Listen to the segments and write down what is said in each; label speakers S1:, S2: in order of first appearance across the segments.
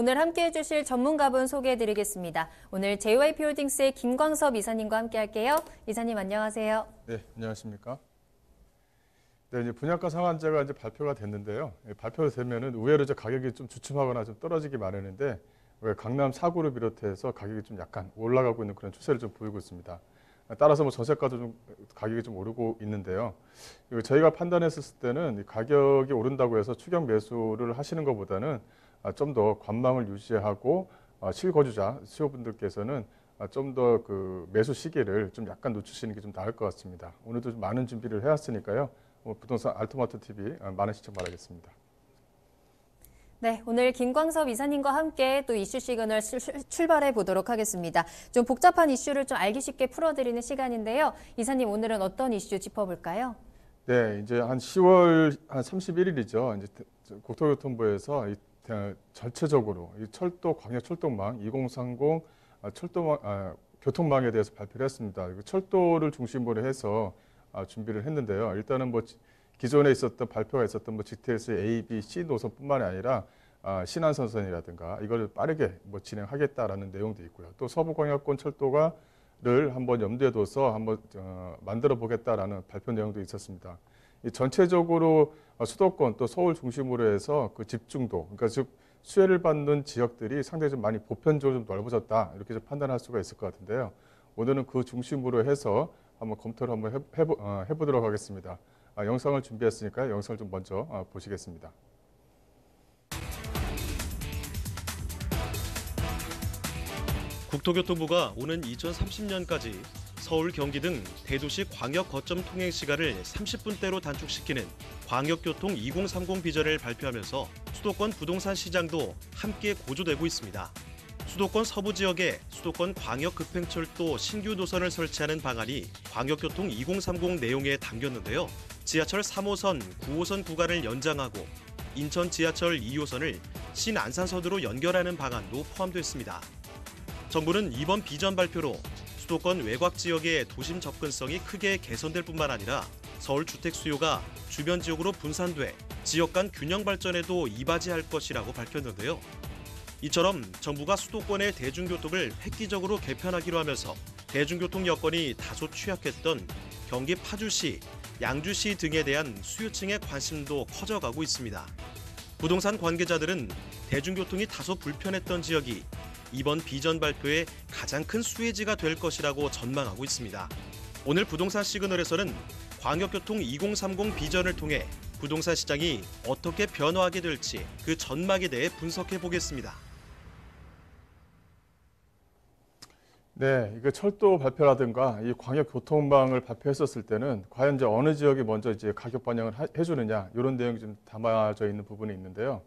S1: 오늘 함께해 주실 전문가분 소개해 드리겠습니다. 오늘 JYP 홀딩스의 김광섭 이사님과 함께 할게요. 이사님 안녕하세요.
S2: 네, 안녕하십니까? 네, 이제 분양가 상한제가 이제 발표가 됐는데요. 예, 발표되면 의외로 이제 가격이 좀 주춤하거나 좀 떨어지기 마련인데 왜 강남 사구를 비롯해서 가격이 좀 약간 올라가고 있는 그런 추세를 좀 보이고 있습니다. 아, 따라서 뭐 전세가도 좀 가격이 좀 오르고 있는데요. 그 저희가 판단했을 때는 가격이 오른다고 해서 추격 매수를 하시는 것보다는 아, 좀더 관망을 유지하고 아, 실거주자 수요분들께서는 아, 좀더그 매수 시기를 좀 약간 놓치시는 게 좀 나을 것 같습니다. 오늘도 많은 준비를 해왔으니까요. 뭐 부동산 알토마토 TV 많은 시청 바라겠습니다.
S1: 네, 오늘 김광섭 이사님과 함께 또 이슈 시그널 출발해 보도록 하겠습니다. 좀 복잡한 이슈를 좀 알기 쉽게 풀어드리는 시간인데요. 이사님 오늘은 어떤 이슈 짚어볼까요?
S2: 네, 이제 한 10월 한 31일이죠. 이제 국토교통부에서 전체적으로 이 철도 광역 철도망 2030 아, 철도망 아, 교통망에 대해서 발표를 했습니다. 철도를 중심으로 해서 아, 준비를 했는데요. 일단은 뭐 기존에 있었던 발표가 있었던 뭐 g t s A, B, C 노선뿐만이 아니라 아, 신안선선이라든가 이걸 빠르게 뭐 진행하겠다라는 내용도 있고요. 또 서부광역권 철도가 를 한번 염두에 둬서 한번 어, 만들어 보겠다라는 발표 내용도 있었습니다. 전체적으로 어, 수도권 또 서울 중심으로 해서 그 집중도 그러니까 즉 수혜를 받는 지역들이 상당히 좀 많이 보편적으로 좀 넓어졌다 이렇게 좀 판단할 수가 있을 것 같은데요. 오늘은 그 중심으로 해서 한번 검토를 한번 해보, 해보 어, 도록 하겠습니다. 아, 영상을 준비했으니까
S1: 영상을 좀 먼저 어, 보시겠습니다. 국토교통부가 오는 2030년까지 서울, 경기 등 대도시 광역 거점 통행 시간을 30분대로 단축시키는 광역교통 2030 비전을 발표하면서 수도권 부동산 시장도 함께 고조되고 있습니다. 수도권 서부 지역에 수도권 광역 급행철도 신규 노선을 설치하는 방안이 광역교통 2030 내용에 담겼는데요. 지하철 3호선, 9호선 구간을 연장하고 인천 지하철 2호선을 신안산선으로 연결하는 방안도 포함됐습니다. 정부는 이번 비전 발표로 수도권 외곽 지역의 도심 접근성이 크게 개선될 뿐만 아니라 서울 주택 수요가 주변 지역으로 분산돼 지역 간 균형 발전에도 이바지할 것이라고 밝혔는데요. 이처럼 정부가 수도권의 대중교통을 획기적으로 개편하기로 하면서 대중교통 여건이 다소 취약했던 경기 파주시, 양주시 등에 대한 수요층의 관심도 커져가고 있습니다. 부동산 관계자들은 대중교통이 다소 불편했던 지역이 이번 비전 발표의 가장 큰 수혜지가 될 것이라고 전망하고 있습니다. 오늘 부동산 시그널에서는 광역교통 2030 비전을 통해 부동산 시장이 어떻게 변화하게 될지 그 전망에 대해 분석해 보겠습니다.
S2: 네, 이거 철도 발표라든가 이 광역 교통망을 발표했었을 때는 과연 이제 어느 지역이 먼저 이제 가격 반영을 해주느냐 이런 내용이 좀 담아져 있는 부분이 있는데요.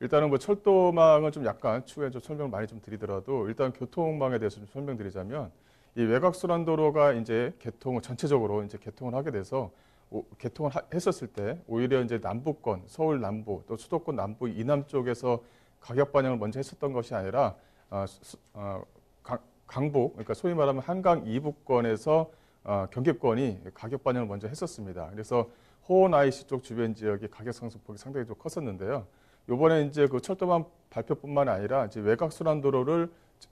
S2: 일단은 뭐 철도망은 좀 약간 추후에 좀 설명을 많이 좀 드리더라도 일단 교통망에 대해서 좀 설명드리자면 이 외곽순환도로가 이제 개통을 전체적으로 이제 개통을 하게 돼서 오, 개통을 하, 했었을 때 오히려 이제 남부권, 서울 남부 또 수도권 남부 이남 쪽에서 가격 반영을 먼저 했었던 것이 아니라 어, 수, 어, 강, 강북 그러니까 소위 말하면 한강 이북권에서 어, 경계권이 가격 반영을 먼저 했었습니다. 그래서 호원 IC 쪽 주변 지역이 가격 상승폭이 상당히 좀 컸었는데요. 요번에 이제 그 철도만 발표뿐만 아니라 이제 외곽 순환 도로를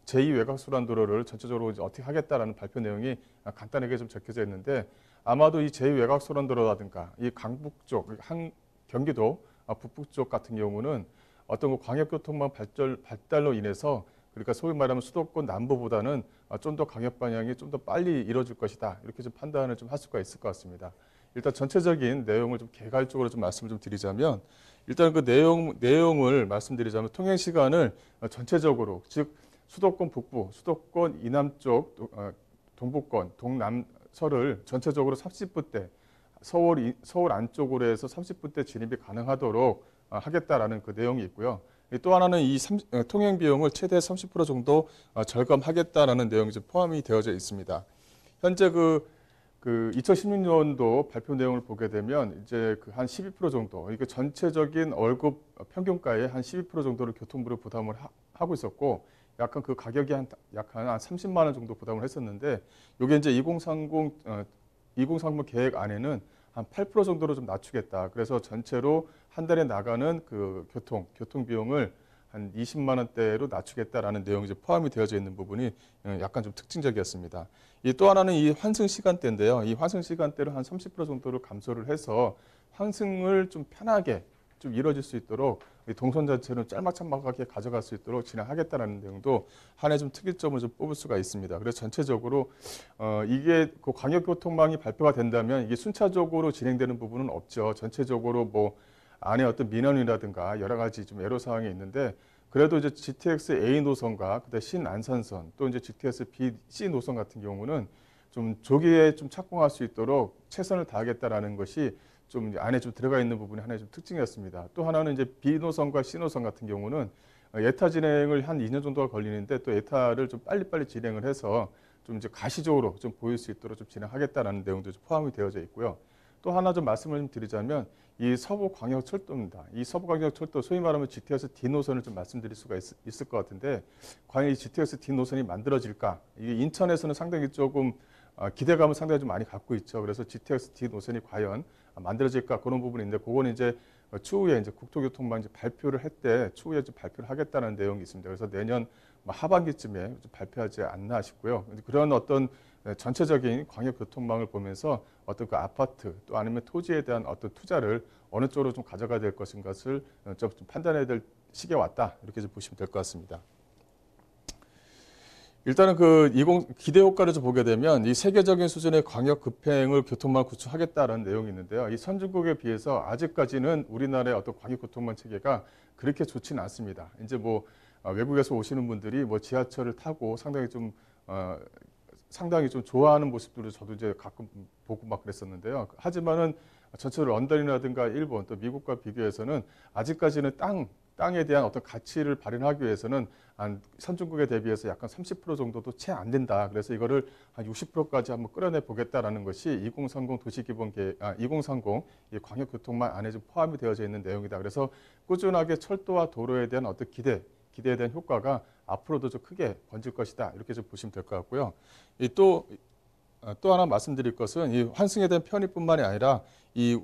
S2: 제2 외곽 순환 도로를 전체적으로 어떻게 하겠다라는 발표 내용이 간단하게 좀 적혀져 있는데 아마도 이 제2 외곽 순환 도로라든가 이 강북 쪽, 한 경기도 아, 북북쪽 같은 경우는 어떤 그 광역교통망 발달, 발달로 인해서 그러니까 소위 말하면 수도권 남부보다는 아, 좀더 강역 방향이 좀 더 빨리 이루어질 것이다 이렇게 좀 판단을 좀 할 수가 있을 것 같습니다. 일단 전체적인 내용을 좀 개괄적으로 좀 말씀을 좀 드리자면 일단 그 내용, 내용을 말씀드리자면 통행 시간을 어, 전체적으로, 즉, 수도권 북부, 수도권 이남 쪽, 어, 동북권, 동남서를 전체적으로 30분대, 서울, 서울 안쪽으로 해서 30분대 진입이 가능하도록 어, 하겠다라는 그 내용이 있고요. 또 하나는 이 통행 비용을 최대 30% 정도 절감하겠다라는 내용이 포함이 되어져 있습니다. 현재 그그 2016년도 발표 내용을 보게 되면 이제 그 한 12% 정도, 그러니까 전체적인 월급 평균가의 한12% 정도를 교통부를 부담을 하, 하고 있었고, 약간 그 가격이 한 약한 한 30만 원 정도 부담을 했었는데, 요게 이제 2030 어, 2030 계획 안에는 한 8% 정도로 좀 낮추겠다. 그래서 전체로 한 달에 나가는 그 교통 교통 비용을 한 20만 원대로 낮추겠다라는 내용이 포함이 되어져 있는 부분이 어, 약간 좀 특징적이었습니다. 또 하나는 이 환승 시간대인데요. 이 환승 시간대를 한 30% 정도를 감소를 해서 환승을 좀 편하게 좀 이루어질 수 있도록 동선 자체를 짤막짤막하게 가져갈 수 있도록 진행하겠다라는 내용도 하나좀 특이점을 좀 뽑을 수가 있습니다. 그래서 전체적으로 어 이게 그 광역교통망이 발표가 된다면 이게 순차적으로 진행되는 부분은 없죠. 전체적으로 뭐 안에 어떤 민원이라든가 여러 가지 좀 애로 사항이 있는데 그래도 이제 GTX A 노선과 그다음 신안산선 또 이제 GTX B, C 노선 같은 경우는 좀 조기에 좀 착공할 수 있도록 최선을 다하겠다라는 것이 좀 안에 좀 들어가 있는 부분이 하나의 좀 특징이었습니다. 또 하나는 이제 B 노선과 C 노선 같은 경우는 예타 진행을 한 2년 정도가 걸리는데 또 예타를 좀 빨리빨리 진행을 해서 좀 이제 가시적으로 좀 보일 수 있도록 좀 진행하겠다라는 내용도 포함이 되어져 있고요. 또 하나 좀 말씀을 좀 드리자면 이 서부광역철도입니다. 이 서부광역철도 소위 말하면 g t s D 노선을 좀 말씀드릴 수가 있, 을것 같은데 과연 이 g t s D 노선이 만들어질까? 이게 인천에서는 상당히 조금 아, 기대감을 상당히 좀 많이 갖고 있죠. 그래서 g t s D 노선이 과연 만들어질까 그런 부분인데 그건 이제 추후에 이제 국토교통부가 이제 발표를 할때 추후에 좀 발표를 하겠다는 내용이 있습니다. 그래서 내년 뭐 하반기쯤에 발표하지 않나 싶고요. 그런 어떤 네, 전체적인 광역교통망을 보면서 어떤 그 아파트 또 아니면 토지에 대한 어떤 투자를 어느 쪽으로 좀 가져가야 될 것인가를 어, 좀 판단해야 될 시기에 왔다 이렇게 좀 보시면 될 것 같습니다. 일단은 그 20, 기대 효과를 좀 보게 되면 이 세계적인 수준의 광역 급행을 교통망 구축하겠다는 내용이 있는데요. 이 선진국에 비해서 아직까지는 우리나라의 어떤 광역 교통망 체계가 그렇게 좋지는 않습니다. 이제 뭐 어, 외국에서 오시는 분들이 뭐 지하철을 타고 상당히 좀 어, 상당히 좀 좋아하는 모습들을 저도 이제 가끔 보고 막 그랬었는데요. 하지만은 전체로 런던이라든가 일본 또 미국과 비교해서는 아직까지는 땅 땅에 대한 어떤 가치를 발현하기 위해서는 한 선진국에 대비해서 약간 30% 정도도 채 안 된다. 그래서 이거를 한 60%까지 한번 끌어내 보겠다라는 것이 2030 도시기본 계획, 아, 2030 광역교통망 안에 좀 포함이 되어져 있는 내용이다. 그래서 꾸준하게 철도와 도로에 대한 어떤 기대 기대에 대한 효과가 앞으로도 좀 크게 번질 것이다. 이렇게 좀 보시면 될 것 같고요. 또, 어, 또 하나 말씀드릴 것은 이 환승에 대한 편의뿐만이 아니라 이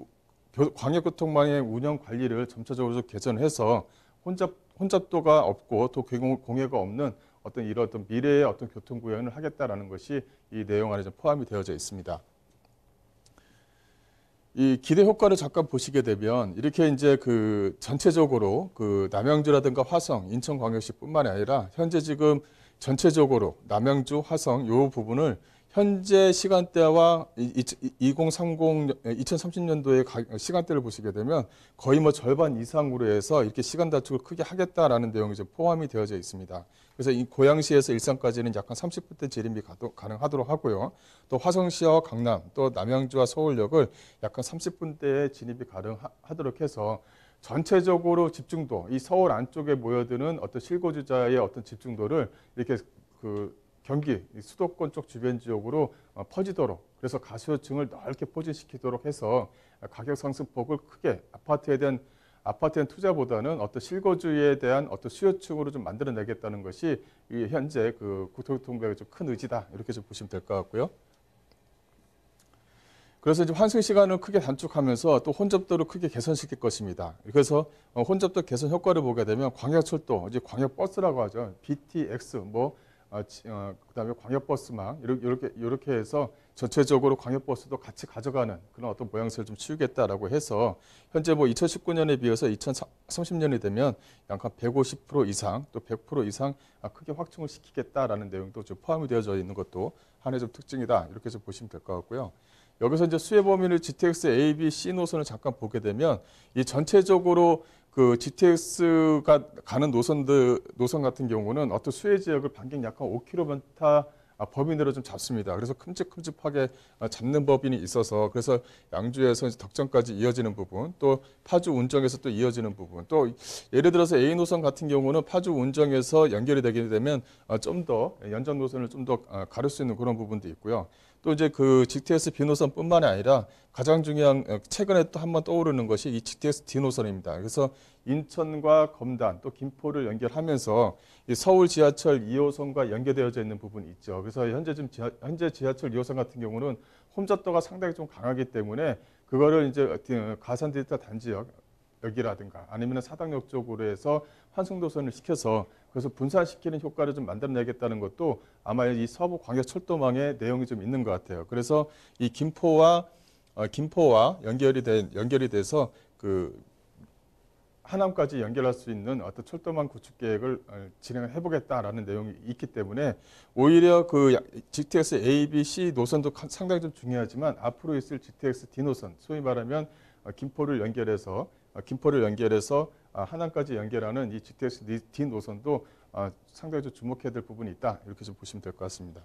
S2: 광역교통망의 운영 관리를 점차적으로 개선해서 혼잡, 혼잡도가 없고 또 공해가 없는 어떤 이런 어떤 미래의 어떤 교통구현을 하겠다라는 것이 이 내용 안에 좀 포함이 되어져 있습니다. 이 기대 효과를 잠깐 보시게 되면 이렇게 이제 그 전체적으로 그 남양주라든가 화성, 인천광역시뿐만이 아니라 현재 지금 전체적으로 남양주, 화성 요 부분을 현재 시간대와 2030, 2030년도의 시간대를 보시게 되면 거의 뭐 절반 이상으로 해서 이렇게 시간 단축을 크게 하겠다라는 내용이 이제 포함이 되어져 있습니다. 그래서 이 고양시에서 일산까지는 약간 30분대 재림이 가능하도록 하고요. 또 화성시와 강남, 또 남양주와 서울역을 약간 30분대에 진입이 가능하도록 해서 전체적으로 집중도, 이 서울 안쪽에 모여드는 어떤 실거주자의 어떤 집중도를 이렇게 그 경기 수도권 쪽 주변 지역으로 어, 퍼지도록 그래서 가수요층을 넓게 포진시키도록 해서 가격 상승폭을 크게 아파트에 대한 아파트의 투자보다는 어떤 실거주에 대한 어떤 수요층으로 좀 만들어내겠다는 것이 현재 그 국토교통부의 좀큰 의지다 이렇게 좀 보시면 될 것 같고요. 그래서 이제 환승 시간을 크게 단축하면서 또 혼잡도를 크게 개선시킬 것입니다. 그래서 어, 혼잡도 개선 효과를 보게 되면 광역철도, 이제 광역버스라고 하죠. BTX, 뭐 어, 어, 그다음에 광역버스망 이렇게, 이렇게 이렇게 해서 전체적으로 광역버스도 같이 가져가는 그런 어떤 모양새를 좀 치우겠다라고 해서 현재 뭐 2019년에 비해서 2030년이 되면 약한150% 이상 또 100% 이상 아, 크게 확충을 시키겠다라는 내용도 좀 포함이 되어져 있는 것도 하나의 좀 특징이다 이렇게 좀 보시면 될 것 같고요. 여기서 이제 수혜 범위를 GTX A, B, C 노선을 잠깐 보게 되면 이 전체적으로 그 GTX가 가는 노선들 노선 같은 경우는 어떤 수해 지역을 반경 약간 5km 법인으로 좀 잡습니다. 그래서 큼직큼직하게 어, 잡는 법인이 있어서 그래서 양주에서 이제 덕전까지 이어지는 부분, 또 파주 운정에서 또 이어지는 부분, 또 예를 들어서 A 노선 같은 경우는 파주 운정에서 연결이 되게 되면 어, 좀더 연장 노선을 좀더 어, 가를 수 있는 그런 부분도 있고요. 또 이제 그 GTX 비 노선뿐만이 아니라 가장 중요한 어, 최근에 또 한번 떠오르는 것이 이 GTX 디 노선입니다. 그래서 인천과 검단 또 김포를 연결하면서 이 서울 지하철 2호선과 연계되어져 있는 부분이 있죠. 그래서 현재 지금 지하, 현재 지하철 2호선 같은 경우는 혼잡도가 상당히 좀 강하기 때문에 그거를 이제 가산 데이터 단지역 여기라든가 아니면 사당역 쪽으로 해서 환승도선을 시켜서 그래서 분산시키는 효과를 좀 만들어내겠다는 것도 아마 이 서부 광역철도망의 내용이 좀 있는 것 같아요. 그래서 이 김포와 어, 김포와 연결이 된 연결이 돼서 그 하남까지 연결할 수 있는 어떤 철도망 구축 계획을 어, 진행을 해보겠다라는 내용이 있기 때문에 오히려 그 GTX A, B, C 노선도 상당히 좀 중요하지만 앞으로 있을 GTX D 노선, 소위 말하면 어, 김포를 연결해서 아, 김포를 연결해서 아, 하남까지 연결하는 이 GTX D 노선도 아, 상당히 좀 주목해야 될 부분이 있다. 이렇게 좀 보시면 될 것 같습니다.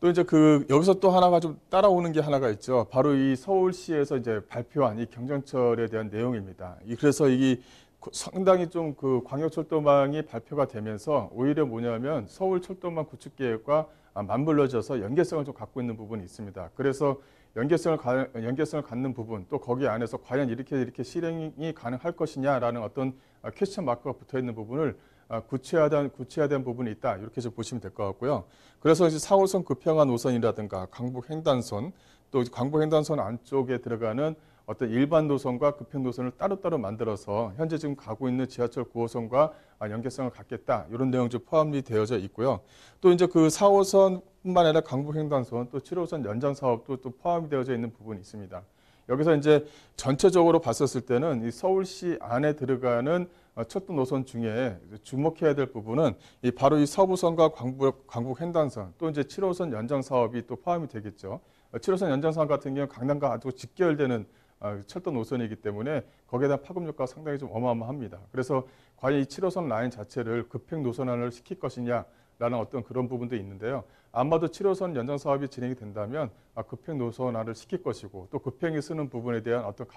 S2: 또 이제 그 여기서 또 하나가 좀 따라오는 게 하나가 있죠. 바로 이 서울시에서 이제 발표한 이 경전철에 대한 내용입니다. 그래서 이게 상당히 좀 그 광역철도망이 발표가 되면서 오히려 뭐냐면 서울철도망 구축 계획과 맞물려져서 연계성을 좀 갖고 있는 부분이 있습니다. 그래서 연계성을, 가, 연계성을 갖는 부분 또 거기 안에서 과연 이렇게 이렇게 실행이 가능할 것이냐라는 어떤 퀘스천 아, 마크가 붙어 있는 부분을 아, 구체화된, 구체화된 부분이 있다. 이렇게 좀 보시면 될 것 같고요. 그래서 이제 4호선 급평한 노선이라든가 강북 횡단선 또 강북 횡단선 안쪽에 들어가는 어떤 일반 노선과 급행 노선을 따로따로 만들어서 현재 지금 가고 있는 지하철 9호선과 아, 연계성을 갖겠다. 이런 내용좀 포함이 되어져 있고요. 또 이제 그 4호선뿐만 아니라 강북횡단선 또 7호선 연장 사업도 또 포함이 되어져 있는 부분이 있습니다. 여기서 이제 전체적으로 봤었을 때는 이 서울시 안에 들어가는 첫도 어, 노선 중에 주목해야 될 부분은 이 바로 이 서부선과 광북, 광북 횡단선 또 이제 7호선 연장 사업이 또 포함이 되겠죠. 7호선 어, 연장선 같은 경우 강남과 아주 직결되는 아, 철도 노선이기 때문에 거기에 대한 파급 효과가 상당히 좀 어마어마합니다. 그래서 과연 이 7호선 라인 자체를 급행 노선화를 시킬 것이냐 라는 어떤 그런 부분도 있는데요. 아마도 7호선 연장 사업이 진행이 된다면 아, 급행 노선화를 시킬 것이고 또 급행이 쓰는 부분에 대한 어떤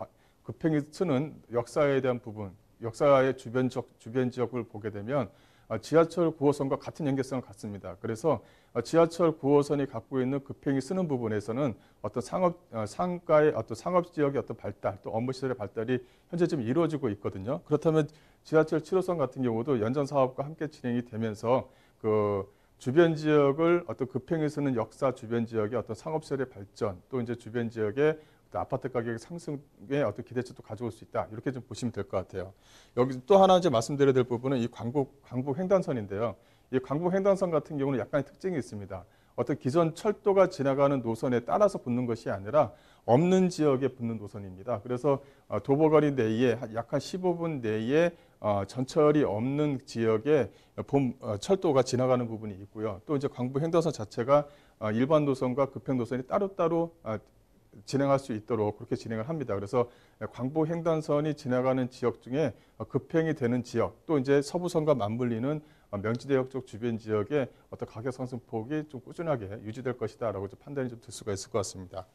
S2: 급행이 쓰는 역사에 대한 부분, 역사의 주변 적 주변 지역을 보게 되면 어, 지하철 9호선과 같은 연계성을 갖습니다. 그래서 어, 지하철 9호선이 갖고 있는 급행이 쓰는 부분에서는 어떤 상업 어, 상가의 어떤 상업 지역의 어떤 발달 또 업무 시설의 발달이 현재 좀 이루어지고 있거든요. 그렇다면 지하철 7호선 같은 경우도 연전 사업과 함께 진행이 되면서 그 주변 지역을 어떤 급행에서는 역사 주변 지역의 어떤 상업 시설의 발전 또 이제 주변 지역의 그 아파트 가격 상승에 어떤 기대치도 가져올 수 있다. 이렇게 좀 보시면 될 것 같아요. 여기 서또 하나 이제 말씀드려야 될 부분은 이 광복, 광복 횡단선인데요. 이 광복 횡단선 같은 경우는 약간의 특징이 있습니다. 어떤 기존 철도가 지나가는 노선에 따라서 붙는 것이 아니라 없는 지역에 붙는 노선입니다. 그래서 어, 도보거리 내에 약 한 15분 내에 어, 전철이 없는 지역에 봄, 어, 철도가 지나가는 부분이 있고요. 또 이제 광부 횡단선 자체가 일반 노선과 급행 노선이 따로따로 진행할 수 있도록 그렇게 진행을 합니다. 그래서 광부 횡단선이 지나가는 지역 중에 급행이 되는 지역 또 이제 서부선과 맞물리는 명지대역 쪽 주변 지역에 어떤 가격 상승폭이 좀 꾸준하게 유지될 것이다라고 좀 판단이 좀들 수가 있을 것 같습니다.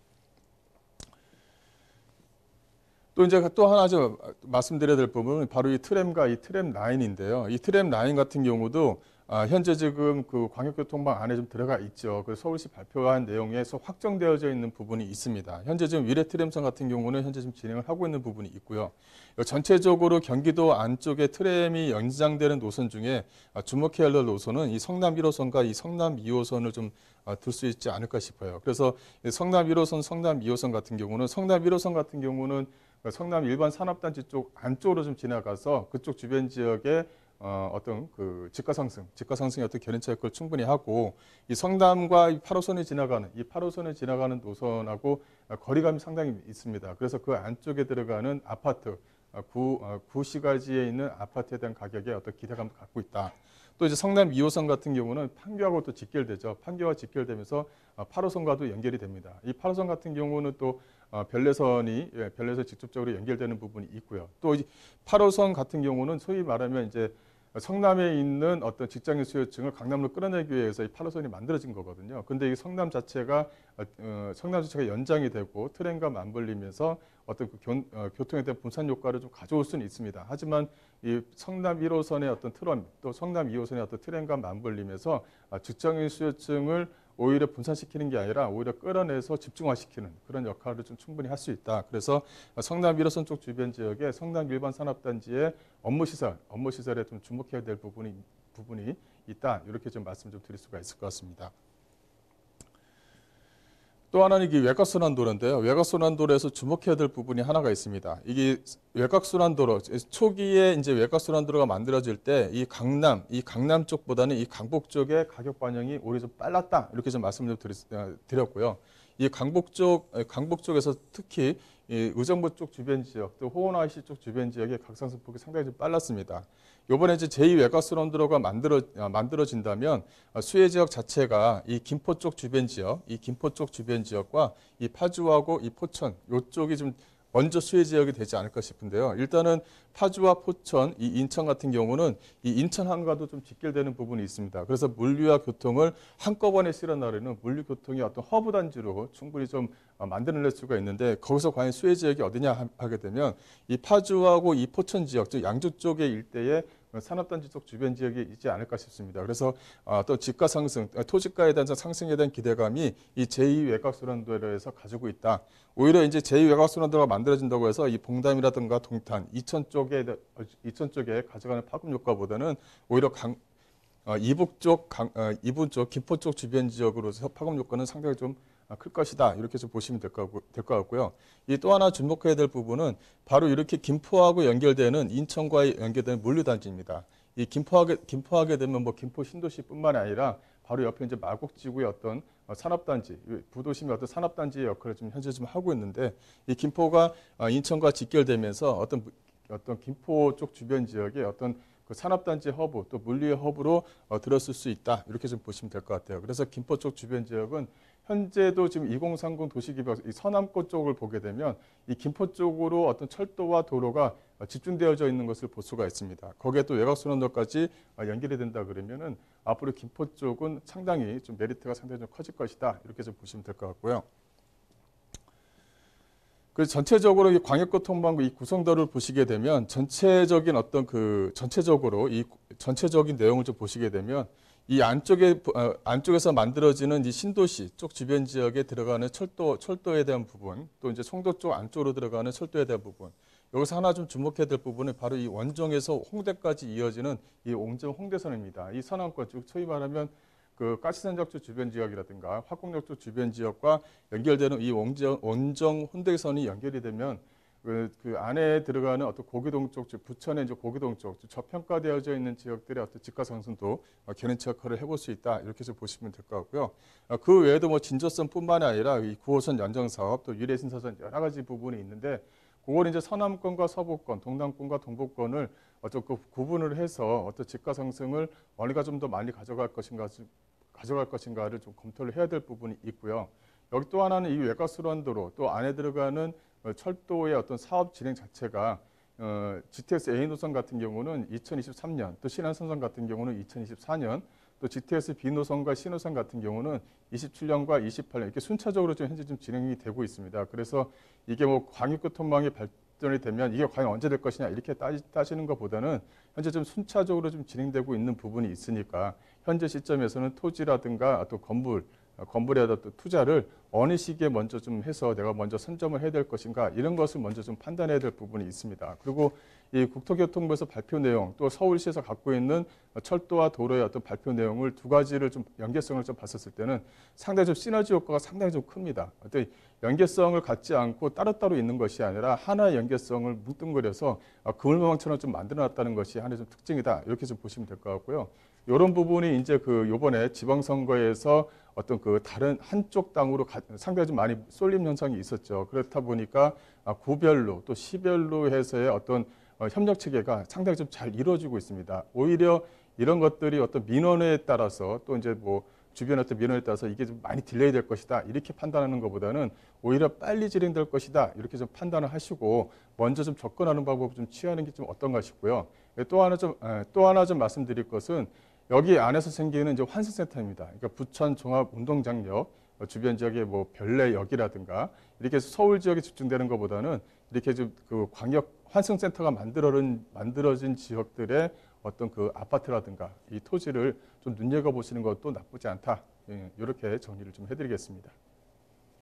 S2: 또 이제 또 하나 좀 말씀드려야 될 부분은 바로 이 트램과 이 트램 라인인데요. 이 트램 라인 같은 경우도 아, 현재 지금 그 광역교통망 안에 좀 들어가 있죠. 그 서울시 발표한 내용에서 확정되어져 있는 부분이 있습니다. 현재 지금 위례 트램선 같은 경우는 현재 지금 진행을 하고 있는 부분이 있고요. 어, 전체적으로 경기도 안쪽에 트램이 연장되는 노선 중에 아, 주목해야 할 노선은 이 성남 1호선과 이 성남 2호선을 좀들수 아, 있지 않을까 싶어요. 그래서 성남 1호선, 성남 2호선 같은 경우는 성남 1호선 같은 경우는 어, 성남 일반 산업단지 쪽 안쪽으로 좀 지나가서 그쪽 주변 지역에 어, 어떤 그 지가 상승, 지가 상승이 어떤 견인차 역할을 충분히 하고 이 성남과 이 8호선이 지나가는 이 8호선을 지나가는 노선하고 어, 거리감이 상당히 있습니다. 그래서 그 안쪽에 들어가는 아파트 어, 구 어, 구시가지에 있는 아파트에 대한 가격에 어떤 기대감을 갖고 있다. 또 이제 성남 2호선 같은 경우는 판교하고 또 직결되죠. 판교와 직결되면서 8호선과도 연결이 됩니다. 이 8호선 같은 경우는 또 별내선이 예, 별내선 직접적으로 연결되는 부분이 있고요. 또 8호선 같은 경우는 소위 말하면 이제 성남에 있는 어떤 직장인 수요층을 강남으로 끌어내기 위해서 이 팔로선이 만들어진 거거든요. 근데 이 성남 자체가 어, 어 성남 자체가 연장이 되고 트램과 맞물리면서 어떤 그 교, 어, 교통에 대한 분산 효과를 좀 가져올 수는 있습니다. 하지만 이 성남 1호선의 어떤 트램 또 성남 2호선의 어떤 트램과 맞물리면서 아, 직장인 수요층을 오히려 분산시키는 게 아니라 오히려 끌어내서 집중화시키는 그런 역할을 좀 충분히 할 수 있다. 그래서 성남 1어선쪽 주변 지역에 성남 일반 산업단지의 업무 시설, 업무 시설에 좀 주목해야 될 부분이 부분이 있다. 이렇게 좀 말씀 좀 드릴 수가 있을 것 같습니다. 또 하나는 이게 외곽순환도로인데요. 외곽순환도로에서 주목해야 될 부분이 하나가 있습니다. 이게 외곽순환도로 초기에 이제 외곽순환도로가 만들어질 때 이 강남, 이 강남 쪽보다는 이 강북 쪽의 가격 반영이 오히려 좀 빨랐다 이렇게 좀 말씀을 어, 드렸고요. 이 강북 쪽, 강북 쪽에서 특히 이 의정부 쪽 주변 지역, 또 호원IC 쪽 주변 지역의 각상승폭이 상당히 좀 빨랐습니다. 요번에 이제 제2외곽 슬럼도로가 만들어, 아, 만들어진다면 아, 수해 지역 자체가 이 김포 쪽 주변 지역, 이 김포 쪽 주변 지역과 이 파주하고 이 포천 요쪽이 좀 먼저 수해 지역이 되지 않을까 싶은데요. 일단은 파주와 포천, 이 인천 같은 경우는 이 인천 항과도 좀 직결되는 부분이 있습니다. 그래서 물류와 교통을 한꺼번에 실어나르는 물류 교통이 어떤 허브 단지로 충분히 좀 어, 만들어낼 수가 있는데 거기서 과연 수해 지역이 어디냐 하게 되면 이 파주하고 이 포천 지역, 즉 양주 쪽의 일대에 산업단지 쪽 주변 지역에 있지 않을까 싶습니다. 그래서 아, 또 집가 상승, 아, 토지가에 대한 상승에 대한 기대감이 이 제2 외곽순환도로에서 가지고 있다. 오히려 이제 제2 외곽순환도로가 만들어진다고 해서 이 봉담이라든가 동탄, 이천 쪽에 이천 쪽에 가져가는 파급 효과보다는 오히려 강, 어, 이북 쪽, 강, 어, 이북 쪽, 김포 쪽 주변 지역으로서 파급 효과는 상당히 좀 아, 클 것이다. 이렇게 해서 보시면 될 것 같고요. 이 또 하나 주목해야 될 부분은 바로 이렇게 김포하고 연결되는 인천과 연결되는 물류단지입니다. 이 김포하게, 김포하게 되면 뭐 김포 신도시뿐만 아니라 바로 옆에 이제 마곡지구의 어떤 어, 산업단지, 부도심의 어떤 산업단지의 역할을 지금 현재 좀 하고 있는데 이 김포가 어, 인천과 직결되면서 어떤 어떤 김포 쪽 주변 지역에 어떤 그 산업단지 허브 또 물류의 허브로 어, 들었을 수 있다 이렇게 좀 보시면 될 것 같아요. 그래서 김포 쪽 주변 지역은 현재도 지금 2030 도시기벽 서남권 쪽을 보게 되면 이 김포 쪽으로 어떤 철도와 도로가 어, 집중되어져 있는 것을 볼 수가 있습니다. 거기에 또 외곽순환도까지 어, 연결이 된다 그러면은 앞으로 김포 쪽은 상당히 좀 메리트가 상당히 좀 커질 것이다 이렇게 좀 보시면 될 것 같고요. 그래서 전체적으로 이광역교통망구이 구성도를 보시게 되면 전체적인 어떤 그 전체적으로 이 전체적인 내용을 좀 보시게 되면 이 안쪽에 어, 안쪽에서 만들어지는 이 신도시 쪽 주변 지역에 들어가는 철도 철도에 대한 부분 또 이제 송도 쪽 안쪽으로 들어가는 철도에 대한 부분 여기서 하나 좀 주목해야 될 부분은 바로 이 원정에서 홍대까지 이어지는 이 옹정 홍대선입니다. 이 선안권 쭉 소위 말하면 그가시산적초 주변 지역이라든가 화곡역초 주변 지역과 연결되는 이 원정, 원정 혼대선이 연결이 되면 그, 그, 안에 들어가는 어떤 고기동 쪽, 즉 부천의 이제 고기동 쪽, 즉 저평가되어져 있는 지역들의 어떤 집가 상승도 어, 견인치 역할을 해볼 수 있다 이렇게 해서 보시면 될 것 같고요. 어, 그 외에도 뭐 진저선뿐만 아니라 이 9호선 연장 사업 또 유례 신사선 여러 가지 부분이 있는데 그걸 이제 서남권과 서북권, 동남권과 동북권을 어쩌 그 구분을 해서 어떤 집가 상승을 어느가 좀 더 많이 가져갈 것인가 가져갈 것인가를 좀 검토를 해야 될 부분이 있고요. 여기 또 하나는 이 외곽 수란도로 또 안에 들어가는 어, 철도의 어떤 사업 진행 자체가 어, GTX A 노선 같은 경우는 2023년, 또신한선선 같은 경우는 2024년, 또 GTX B 노선과 C 노선 같은 경우는 27년과 28년 이렇게 순차적으로 좀 현재 좀 진행이 되고 있습니다. 그래서 이게 뭐 광역교통망이 발, 결정이 되면 이게 과연 언제 될 것이냐 이렇게 따지, 는 것보다는 현재 좀 순차적으로 좀 진행되고 있는 부분이 있으니까 현재 시점에서는 토지라든가 또 건물 건물에다 또 투자를 어느 시기에 먼저 좀 해서 내가 먼저 선점을 해야 될 것인가 이런 것을 먼저 좀 판단해야 될 부분이 있습니다. 그리고 이 국토교통부에서 발표 내용 또 서울시에서 갖고 있는 철도와 도로의 어떤 발표 내용을 두 가지를 좀 연계성을 좀 봤었을 때는 상당히 좀 시너지 효과가 상당히 좀 큽니다. 어떤 연계성을 갖지 않고 따로따로 있는 것이 아니라 하나의 연계성을 뭉뚱그려서 아, 그물망처럼 좀 만들어놨다는 것이 하나의 좀 특징이다 이렇게 좀 보시면 될 것 같고요. 이런 부분이 이제 그 요번에 지방선거에서 어떤 그 다른 한쪽 당으로 상당히 좀 많이 쏠림 현상이 있었죠. 그렇다 보니까 아, 구별로 또 시별로 해서의 어떤 어, 협력 체계가 상당히 좀 잘 이루어지고 있습니다. 오히려 이런 것들이 어떤 민원에 따라서 또 이제 뭐 주변 어떤 민원에 따라서 이게 좀 많이 딜레이 될 것이다 이렇게 판단하는 것보다는 오히려 빨리 진행될 것이다 이렇게 좀 판단을 하시고 먼저 좀 접근하는 방법을 좀 취하는 게 좀 어떤가 싶고요. 예, 또 하나 좀또 예, 하나 좀 말씀드릴 것은 여기 안에서 생기는 이제 환승센터입니다. 그러니까 부천 종합운동장역 뭐 주변 지역의 뭐 별내역이라든가 이렇게 서울 지역에 집중되는 것보다는 이렇게 좀 그 광역 환승센터가 만들어진, 만들어진 지역들의 어떤 그 아파트라든가 이 토지를 좀 눈여겨보시는 것도 나쁘지 않다. 이렇게 예, 정리를 좀 해드리겠습니다.